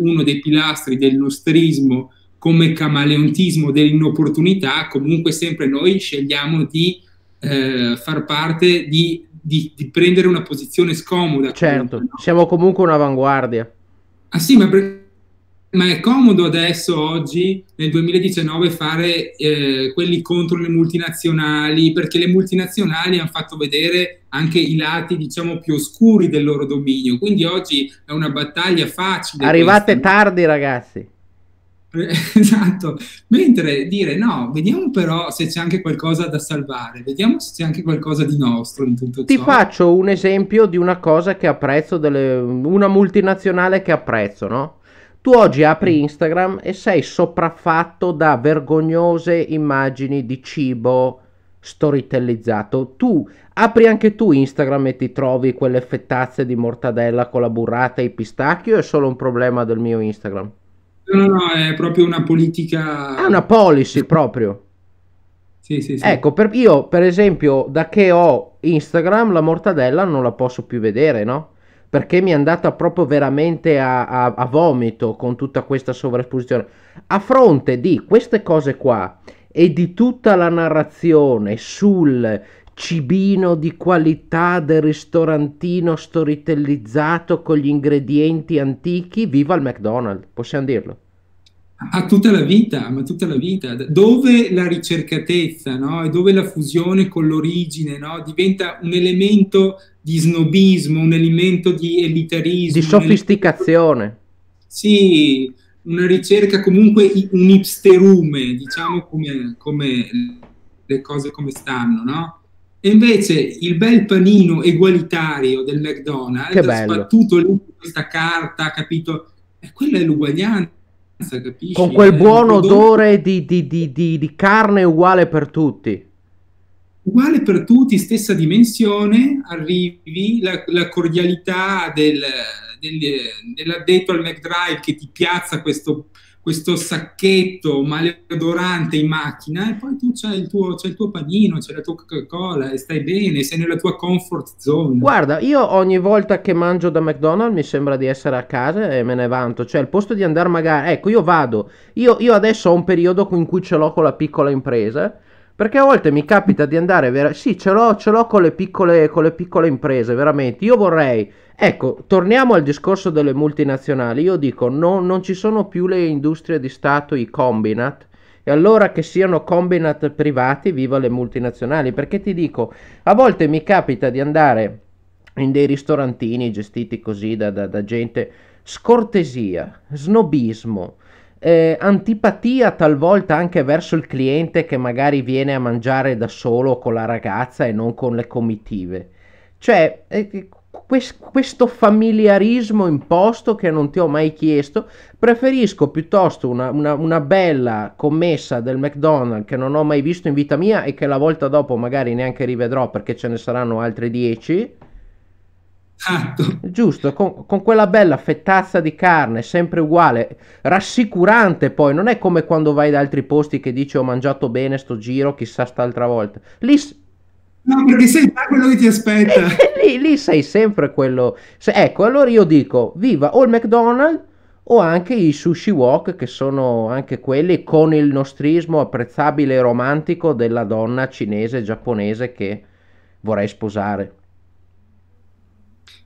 uno dei pilastri del nostrismo come camaleontismo dell'inopportunità, comunque sempre noi scegliamo di eh, far parte, di, di, di, prendere una posizione scomoda. Certo, comunque, no? siamo comunque un'avanguardia. Ah sì, ma perché ma è comodo adesso, oggi, nel 2019, fare eh, quelli contro le multinazionali, perché le multinazionali hanno fatto vedere anche i lati, diciamo, più oscuri del loro dominio. Quindi oggi è una battaglia facile. Arrivate questa. tardi, ragazzi. Eh, esatto, mentre dire no, vediamo però se c'è anche qualcosa da salvare, vediamo se c'è anche qualcosa di nostro in tutto Ti ciò. Ti faccio un esempio di una cosa che apprezzo, delle, una multinazionale che apprezzo, no? Tu oggi apri Instagram e sei sopraffatto da vergognose immagini di cibo storytellizzato. Tu apri anche tu Instagram e ti trovi quelle fettazze di mortadella con la burrata e i pistacchi o è solo un problema del mio Instagram? No, no, no, è proprio una politica... È una policy proprio. Sì, sì, sì. Ecco, per, io per esempio da che ho Instagram la mortadella non la posso più vedere, no? perché mi è andata proprio veramente a, a, a vomito con tutta questa sovraesposizione. A fronte di queste cose qua e di tutta la narrazione sul cibino di qualità del ristorantino storitellizzato con gli ingredienti antichi, viva il McDonald's, possiamo dirlo a tutta la vita, ma tutta la vita, dove la ricercatezza no? e dove la fusione con l'origine no? diventa un elemento di snobismo, un elemento di elitarismo. Di sofisticazione. Elemento... Sì, una ricerca comunque un hipsterume, diciamo come, come le cose come stanno, no? E invece il bel panino egualitario del McDonald's, che bello. sbattuto lì questa carta, capito? E eh, quella è l'uguaglianza capisci? Con quel eh, buon odore di, di, di, di, carne uguale per tutti. Uguale per tutti, stessa dimensione, arrivi, la, la cordialità del, del, dell'addetto al McDrive che ti piazza questo questo sacchetto maleodorante in macchina e poi tu c'è il tuo, c'è il tuo panino, c'è la tua Coca-Cola e stai bene, sei nella tua comfort zone. Guarda, io ogni volta che mangio da McDonald's mi sembra di essere a casa e me ne vanto, cioè al posto di andare magari, ecco io vado, io, io adesso ho un periodo in cui ce l'ho con la piccola impresa perché a volte mi capita di andare, vera- sì, ce l'ho, ce l'ho con, le piccole, con le piccole imprese, veramente. Io vorrei, ecco, torniamo al discorso delle multinazionali. Io dico, no, non ci sono più le industrie di Stato, i combinat, e allora che siano combinat privati, viva le multinazionali, perché ti dico, a volte mi capita di andare in dei ristorantini gestiti così da, da, da gente, scortesia, snobismo, eh, antipatia talvolta anche verso il cliente che magari viene a mangiare da solo con la ragazza e non con le comitive. Cioè, eh, eh questo familiarismo imposto che non ti ho mai chiesto, preferisco piuttosto una, una, una, bella commessa del McDonald's che non ho mai visto in vita mia e che la volta dopo magari neanche rivedrò perché ce ne saranno altre 10 Esatto. Giusto, con, con, quella bella fettazza di carne, sempre uguale, rassicurante poi, non è come quando vai da altri posti che dici ho mangiato bene sto giro, chissà st'altra volta. Lì... No, perché sei già quello che ti aspetta. lì, lì, sei sempre quello... Se, ecco, allora io dico, viva o il McDonald's o anche i sushi wok che sono anche quelli con il nostrismo apprezzabile e romantico della donna cinese giapponese che vorrei sposare.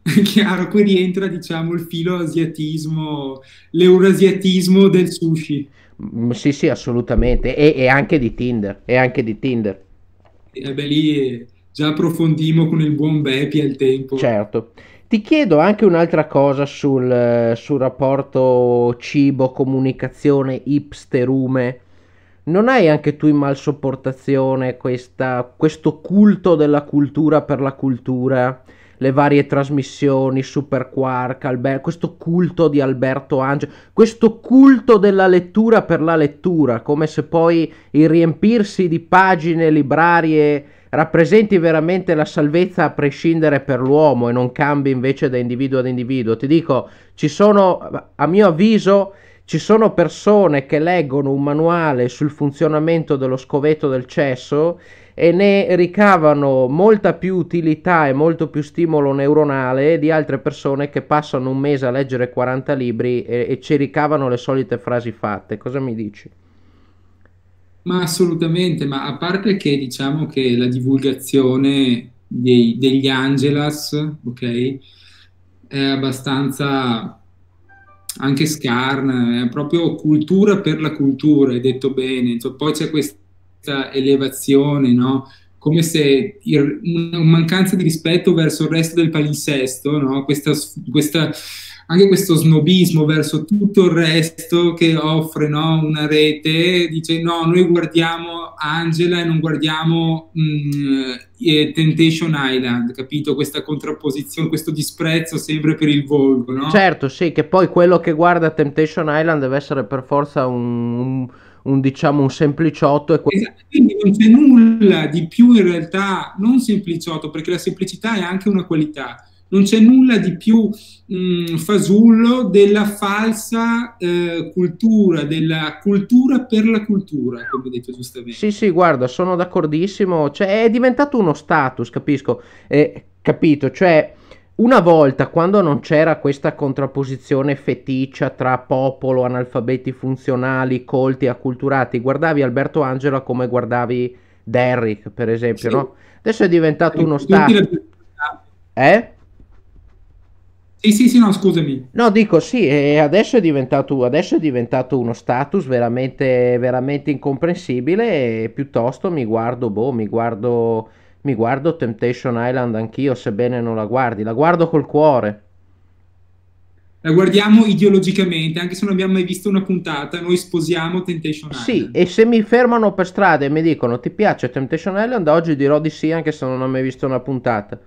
chiaro, qui rientra diciamo il filo asiatismo, l'eurasiatismo del sushi. Mm, sì, sì, assolutamente, e, e anche di Tinder, e anche di Tinder. E eh, beh, lì già approfondimmo con il buon Bepi al tempo. Certo. Ti chiedo anche un'altra cosa sul, eh, sul rapporto cibo-comunicazione hipsterume. Non hai anche tu in malsopportazione questa, questo culto della cultura per la cultura le varie trasmissioni, Super Quark, Albert, questo culto di Alberto Angelo, questo culto della lettura per la lettura, come se poi il riempirsi di pagine librarie rappresenti veramente la salvezza a prescindere per l'uomo e non cambi invece da individuo ad individuo. Ti dico, ci sono, a mio avviso, ci sono persone che leggono un manuale sul funzionamento dello scovetto del cesso e ne ricavano molta più utilità e molto più stimolo neuronale di altre persone che passano un mese a leggere 40 libri e, e ci ricavano le solite frasi fatte. Cosa mi dici? Ma assolutamente, ma a parte che diciamo che la divulgazione dei, degli Angelas, ok, è abbastanza anche scarna, è proprio cultura per la cultura, hai detto bene. Cioè, poi c'è questa questa elevazione, no? come se il, una mancanza di rispetto verso il resto del palinsesto, no? questa, questa, anche questo snobismo verso tutto il resto che offre no? una rete, dice no, noi guardiamo Angela e non guardiamo mh, mm, eh, Temptation Island, capito? Questa contrapposizione, questo disprezzo sempre per il volgo, no? Certo, sì, che poi quello che guarda Temptation Island deve essere per forza un, un un, diciamo, un sempliciotto. E esatto, quindi non c'è nulla di più in realtà, non sempliciotto, perché la semplicità è anche una qualità. Non c'è nulla di più mh, mm, fasullo della falsa eh, cultura, della cultura per la cultura, come detto giustamente. Sì, sì, guarda, sono d'accordissimo. Cioè, è diventato uno status, capisco. Eh, capito, cioè una volta, quando non c'era questa contrapposizione feticcia tra popolo, analfabeti funzionali, colti, acculturati, guardavi Alberto Angela come guardavi Derrick, per esempio, sì. no? Adesso è diventato uno stato. Eh? Sì, sì, sì, no, scusami. No, dico sì, adesso è diventato, adesso è diventato uno status veramente, veramente incomprensibile e piuttosto mi guardo, boh, mi guardo mi guardo Temptation Island anch'io, sebbene non la guardi, la guardo col cuore. La guardiamo ideologicamente, anche se non abbiamo mai visto una puntata, noi sposiamo Temptation Island. Sì, e se mi fermano per strada e mi dicono ti piace Temptation Island, oggi dirò di sì anche se non ho mai visto una puntata.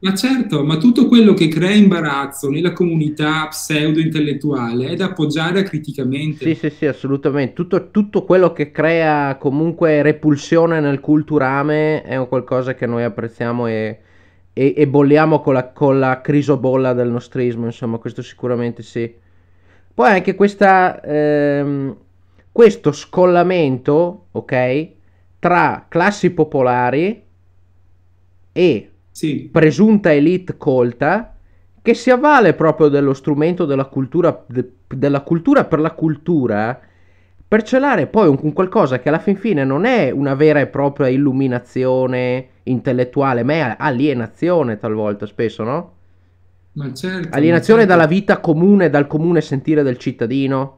Ma certo, ma tutto quello che crea imbarazzo nella comunità pseudo-intellettuale è da appoggiare criticamente. Sì, sì, sì, assolutamente. Tutto, tutto, quello che crea comunque repulsione nel culturame è un qualcosa che noi apprezziamo e, e, e bolliamo con la, con la, crisobolla del nostrismo, insomma, questo sicuramente sì. Poi anche questa, ehm, questo scollamento, ok, tra classi popolari e sì. presunta elite colta che si avvale proprio dello strumento della cultura, de, della cultura per la cultura per celare poi un, un, qualcosa che alla fin fine non è una vera e propria illuminazione intellettuale, ma è alienazione talvolta, spesso, no? Ma certo, alienazione ma certo. dalla vita comune, dal comune sentire del cittadino.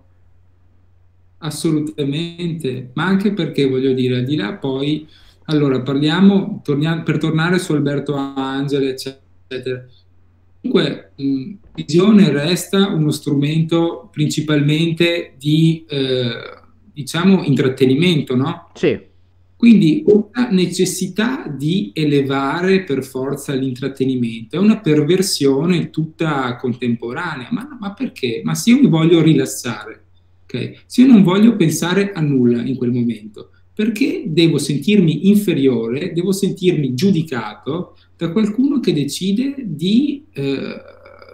Assolutamente, ma anche perché voglio dire, al di là poi allora, parliamo, torniamo, per tornare su Alberto Angele, eccetera. Comunque, mh, visione resta uno strumento principalmente di, eh, diciamo, intrattenimento, no? Sì. Quindi una necessità di elevare per forza l'intrattenimento è una perversione tutta contemporanea. Ma, ma perché? Ma se io mi voglio rilassare, okay? se io non voglio pensare a nulla in quel momento, perché devo sentirmi inferiore, devo sentirmi giudicato da qualcuno che decide di eh,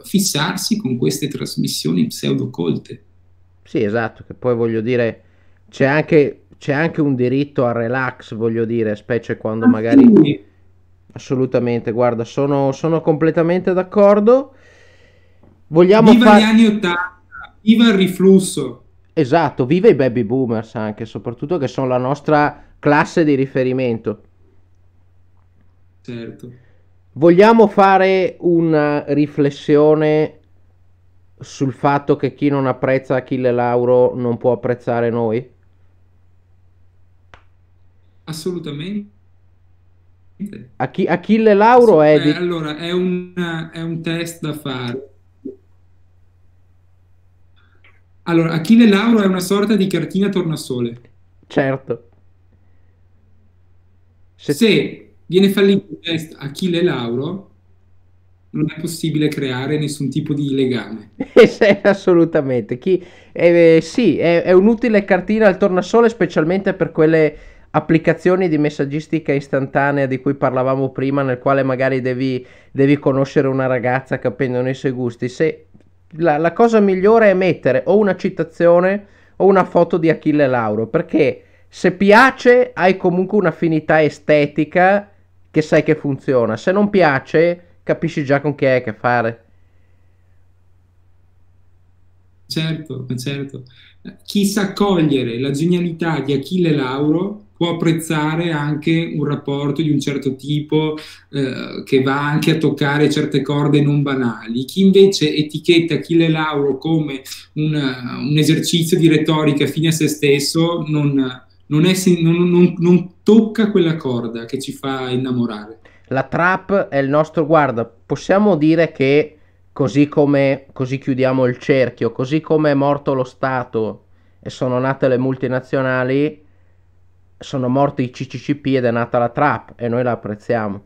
fissarsi con queste trasmissioni pseudocolte. Sì, esatto, che poi voglio dire, c'è anche, c'è anche un diritto al relax, voglio dire, specie quando ah, magari... Sì. Assolutamente, guarda, sono, sono completamente d'accordo. Vogliamo viva far... gli anni Ottanta, viva il riflusso. Esatto, vive i baby boomers anche, soprattutto che sono la nostra classe di riferimento. Certo. Vogliamo fare una riflessione sul fatto che chi non apprezza Achille Lauro non può apprezzare noi? Assolutamente. Achille Lauro Assolut- è... Di... Eh, allora, è un, è un test da fare Allora, Achille Lauro è una sorta di cartina tornasole. Certo. Se, Se viene fallito il test Achille Lauro, non è possibile creare nessun tipo di legame. Eh, assolutamente. Chi, eh, eh, sì, è, è un'utile cartina al tornasole, specialmente per quelle applicazioni di messaggistica istantanea di cui parlavamo prima, nel quale magari devi, devi conoscere una ragazza capendo i suoi gusti. Se la, la cosa migliore è mettere o una citazione o una foto di Achille Lauro, perché se piace hai comunque un'affinità estetica che sai che funziona, se non piace capisci già con chi hai a che fare. Certo, certo. Chi sa cogliere la genialità di Achille Lauro può apprezzare anche un rapporto di un certo tipo eh, che va anche a toccare certe corde non banali. Chi invece etichetta Achille Lauro come un, un esercizio di retorica fine a se stesso non, non, è, non, non tocca quella corda che ci fa innamorare. La trap è il nostro, guarda, possiamo dire che così come, così chiudiamo il cerchio, così come è morto lo Stato e sono nate le multinazionali, sono morti i CCCP ed è nata la trap e noi la apprezziamo.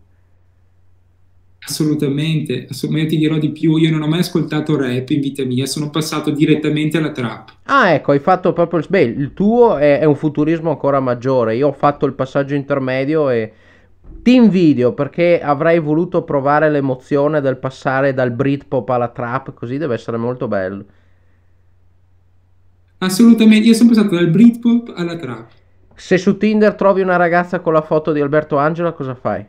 Assolutamente, assolutamente dirò di più, io non ho mai ascoltato rap in vita mia, sono passato direttamente alla trap. Ah ecco, hai fatto proprio il, beh, il tuo è, è un futurismo ancora maggiore, io ho fatto il passaggio intermedio e ti invidio perché avrei voluto provare l'emozione del passare dal Britpop alla trap, così deve essere molto bello. Assolutamente, io sono passato dal Britpop alla trap. Se su Tinder trovi una ragazza con la foto di Alberto Angela, cosa fai?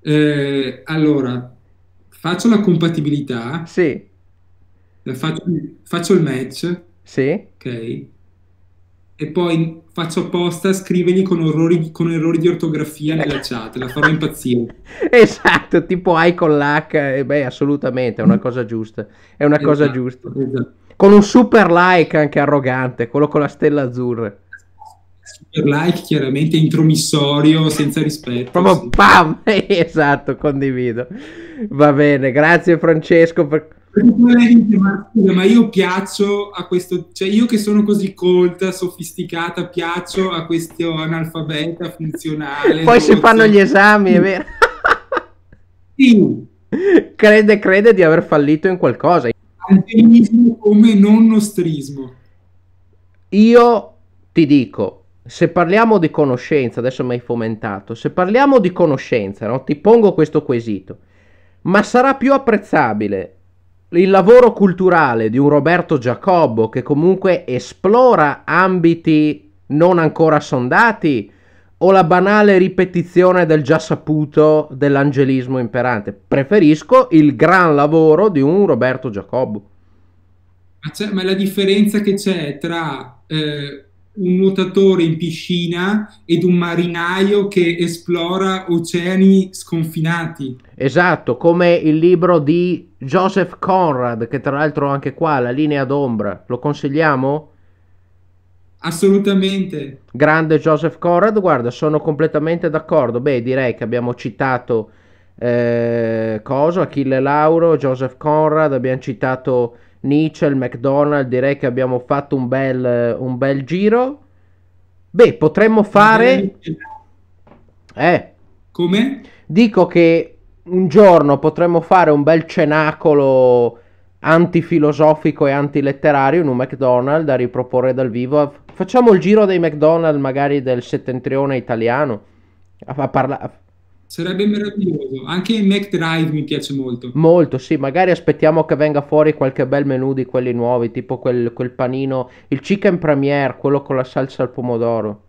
Eh, allora, faccio la compatibilità. Sì. faccio, faccio, il match. Sì. Ok. E poi faccio apposta, scrivegli con, orrori, con errori di ortografia nella chat, la farò impazzire. esatto, tipo I con l'H, eh, beh, assolutamente, è una cosa giusta. È una esatto, cosa giusta. Esatto. Con un super like anche arrogante, quello con la stella azzurra. Super like chiaramente intromissorio, senza rispetto. Proprio sì. pam! esatto, condivido. Va bene, grazie Francesco per... Ma io piaccio a questo, cioè io che sono così colta, sofisticata, piaccio a questo analfabeta funzionale. Poi si fanno gli esami, è vero? Sì. Crede, crede di aver fallito in qualcosa. Ateismo come non nostrismo. Io ti dico, se parliamo di conoscenza, adesso mi hai fomentato, se parliamo di conoscenza, no? ti pongo questo quesito, ma sarà più apprezzabile il lavoro culturale di un Roberto Giacobbo che comunque esplora ambiti non ancora sondati o la banale ripetizione del già saputo dell'angelismo imperante. Preferisco il gran lavoro di un Roberto Giacobbo. Ma, ma la differenza che c'è tra eh, un nuotatore in piscina ed un marinaio che esplora oceani sconfinati. Esatto, come il libro di Joseph Conrad, che tra l'altro anche qua, La linea d'ombra, lo consigliamo? Assolutamente. Grande Joseph Conrad, guarda, sono completamente d'accordo. Beh, direi che abbiamo citato eh, cosa? Achille Lauro, Joseph Conrad, abbiamo citato Nietzsche, il McDonald's, direi che abbiamo fatto un bel, un bel giro. Beh, potremmo fare... Eh. eh. Come? Dico che un giorno potremmo fare un bel cenacolo antifilosofico e antiletterario in un McDonald's da riproporre dal vivo. Facciamo il giro dei McDonald's magari del settentrione italiano a, parlare. Sarebbe meraviglioso, anche il McDrive mi piace molto. Molto, sì, magari aspettiamo che venga fuori qualche bel menù di quelli nuovi, tipo quel, quel panino, il chicken premier, quello con la salsa al pomodoro.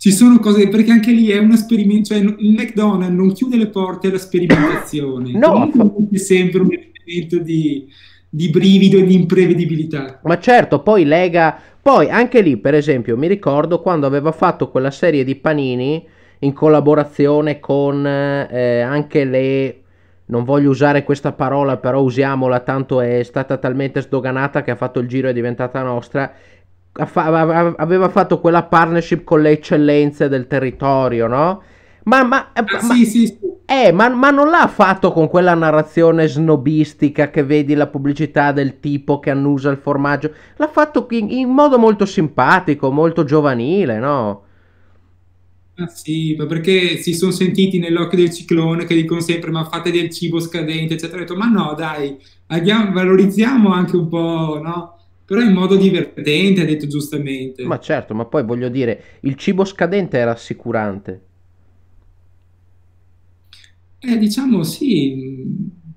Ci sono cose, perché anche lì è un esperimento, cioè il McDonald's non chiude le porte alla sperimentazione, no. è sempre un elemento di, di brivido e di imprevedibilità. Ma certo, poi lega, poi anche lì per esempio mi ricordo quando aveva fatto quella serie di panini in collaborazione con eh, anche le non voglio usare questa parola, però usiamola, tanto è stata talmente sdoganata che ha fatto il giro e è diventata nostra aveva fatto quella partnership con le eccellenze del territorio, no? Ma, ma, ah, ma, sì, sì, sì. Eh, ma, non l'ha fatto con quella narrazione snobistica che vedi la pubblicità del tipo che annusa il formaggio. L'ha fatto in, in modo molto simpatico, molto giovanile, no? Ah, sì, perché si sono sentiti nell'occhio del ciclone che dicono sempre ma fate del cibo scadente, eccetera. Ho detto ma no, dai, andiamo, valorizziamo anche un po', no? però in modo divertente, ha detto giustamente. Ma certo, ma poi voglio dire, il cibo scadente è rassicurante. Eh, diciamo sì,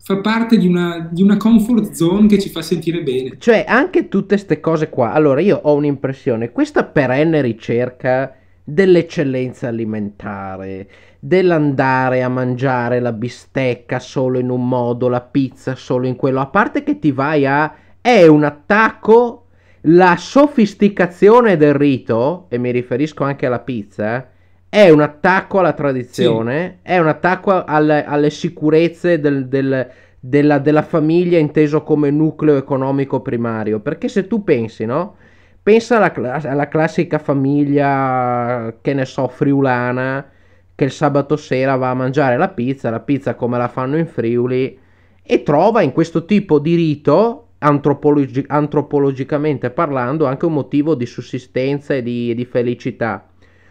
fa parte di una, di una, comfort zone che ci fa sentire bene. Cioè, anche tutte queste cose qua. Allora, io ho un'impressione, questa perenne ricerca dell'eccellenza alimentare, dell'andare a mangiare la bistecca solo in un modo, la pizza solo in quello, a parte che ti vai a è un attacco, la sofisticazione del rito, e mi riferisco anche alla pizza, eh, è un attacco alla tradizione, sì. è un attacco alle, alle sicurezze del, del, della, della famiglia inteso come nucleo economico primario. Perché se tu pensi, no? Pensa alla, alla, classica famiglia, che ne so, friulana, che il sabato sera va a mangiare la pizza, la pizza come la fanno in Friuli, e trova in questo tipo di rito antropologi- antropologicamente parlando, anche un motivo di sussistenza e di, di felicità.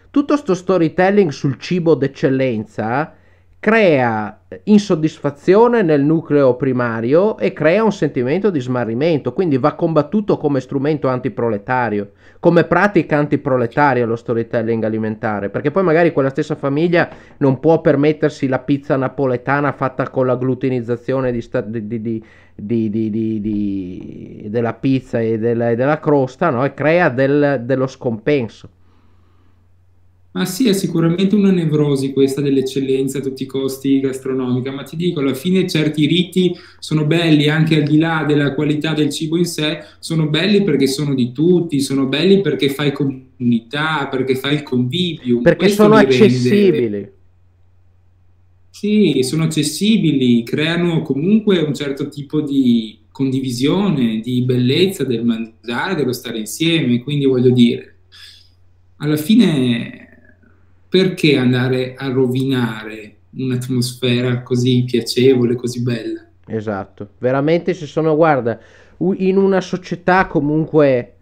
Tutto sto storytelling sul cibo d'eccellenza crea insoddisfazione nel nucleo primario e crea un sentimento di smarrimento, quindi va combattuto come strumento antiproletario, come pratica antiproletaria lo storytelling alimentare, perché poi magari quella stessa famiglia non può permettersi la pizza napoletana fatta con la glutinizzazione di sta- di, di, della pizza e della, e della crosta no? e crea del, dello scompenso. Ma ah, sì, è sicuramente una nevrosi questa dell'eccellenza a tutti i costi gastronomica, ma ti dico, alla fine certi riti sono belli anche al di là della qualità del cibo in sé, sono belli perché sono di tutti, sono belli perché fai comunità, perché fai il convivio. Perché Questo sono accessibili. Sì, sono accessibili, creano comunque un certo tipo di condivisione, di bellezza del mangiare, dello stare insieme, quindi voglio dire, alla fine perché andare a rovinare un'atmosfera così piacevole, così bella? Esatto, veramente se sono, guarda, in una società comunque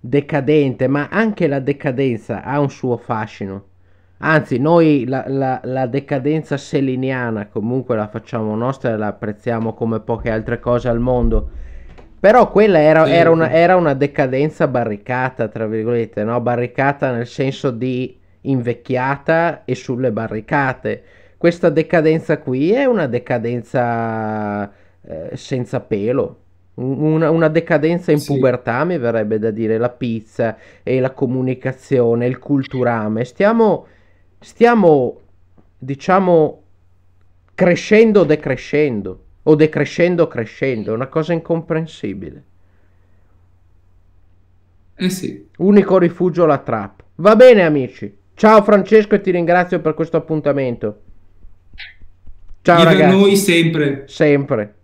decadente, ma anche la decadenza ha un suo fascino. Anzi, noi la, la, la decadenza seliniana comunque la facciamo nostra e la apprezziamo come poche altre cose al mondo. Però quella era, era, una, era una, decadenza barricata, tra virgolette, no? Barricata nel senso di invecchiata e sulle barricate. Questa decadenza qui è una decadenza eh, senza pelo, una, una, decadenza in sì. pubertà, mi verrebbe da dire, la pizza e la comunicazione, il culturame. Stiamo, stiamo diciamo, crescendo decrescendo, o decrescendo crescendo, è una cosa incomprensibile. Eh sì. Unico rifugio la trap. Va bene, amici. Ciao Francesco e ti ringrazio per questo appuntamento. Ciao Per noi sempre. Sempre.